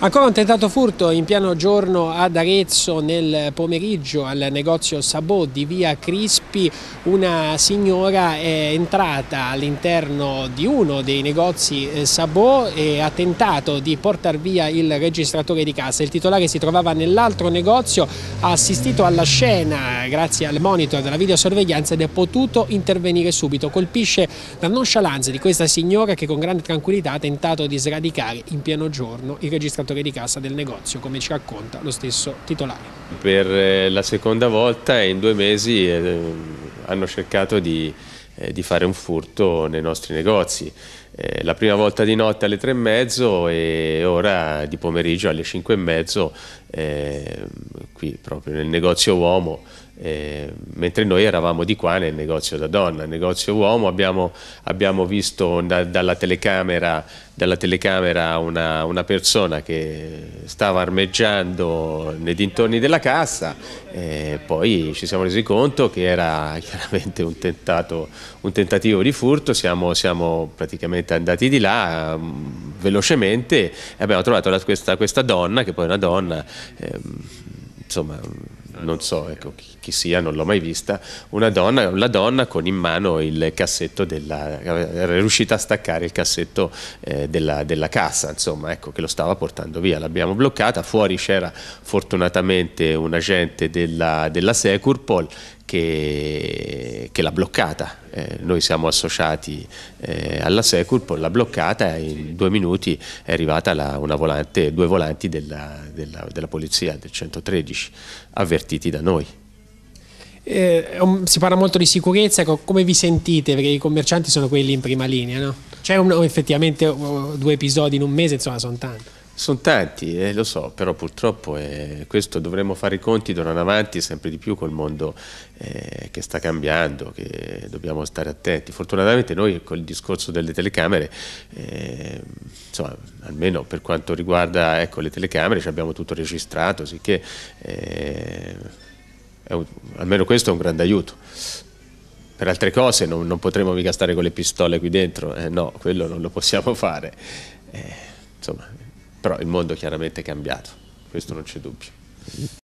Ancora un tentato furto in piano giorno ad Arezzo nel pomeriggio al negozio Sabò di via Crispi. Una signora è entrata all'interno di uno dei negozi eh, Sabò e ha tentato di portare via il registratore di cassa. Il titolare si trovava nell'altro negozio, ha assistito alla scena grazie al monitor della videosorveglianza ed è potuto intervenire subito. Colpisce la nonchalance di questa signora che con grande tranquillità ha tentato di sradicare in pieno giorno il registratore operatore di cassa del negozio, come ci racconta lo stesso titolare. Per eh, la seconda volta in due mesi eh, hanno cercato di, eh, di fare un furto nei nostri negozi. la prima volta di notte alle tre e mezzo e ora di pomeriggio alle cinque e mezzo eh, qui proprio nel negozio uomo, eh, mentre noi eravamo di qua nel negozio da donna. Nel negozio uomo abbiamo, abbiamo visto da, dalla telecamera, dalla telecamera una, una, persona che stava armeggiando nei dintorni della cassa eh, poi ci siamo resi conto che era chiaramente un, tentato, un tentativo di furto, siamo, siamo praticamente andati di là mm, velocemente e abbiamo trovato questa, questa, donna, che poi è una donna... Ehm, insomma non so ecco, chi, chi, sia, non l'ho mai vista, una donna, la donna con in mano il cassetto della, era riuscita a staccare il cassetto eh, della, della, cassa, insomma, ecco, che lo stava portando via, l'abbiamo bloccata, fuori c'era fortunatamente un agente della, della Securpol che, che l'ha bloccata. Eh, noi siamo associati eh, alla Securpol, l'ha bloccata e in due minuti è arrivata la, volante, due volanti della, della, della polizia del 113, avvertiti da noi. Eh, si parla molto di sicurezza, come vi sentite? Perché i commercianti sono quelli in prima linea, no? C'è un, effettivamente oh, due episodi in un mese, insomma, sono tanti. Sono tanti, eh, lo so, però purtroppo eh, questo dovremmo fare i conti d'ora in avanti sempre di più col mondo eh, che sta cambiando, che dobbiamo stare attenti. Fortunatamente noi col discorso delle telecamere, eh, insomma, almeno per quanto riguarda ecco, le telecamere, ci abbiamo tutto registrato, sicché eh, un, almeno questo è un grande aiuto per altre cose non, non, potremo mica stare con le pistole qui dentro, eh, no, quello non lo possiamo fare. Eh, insomma, però il mondo chiaramente è cambiato, questo non c'è dubbio.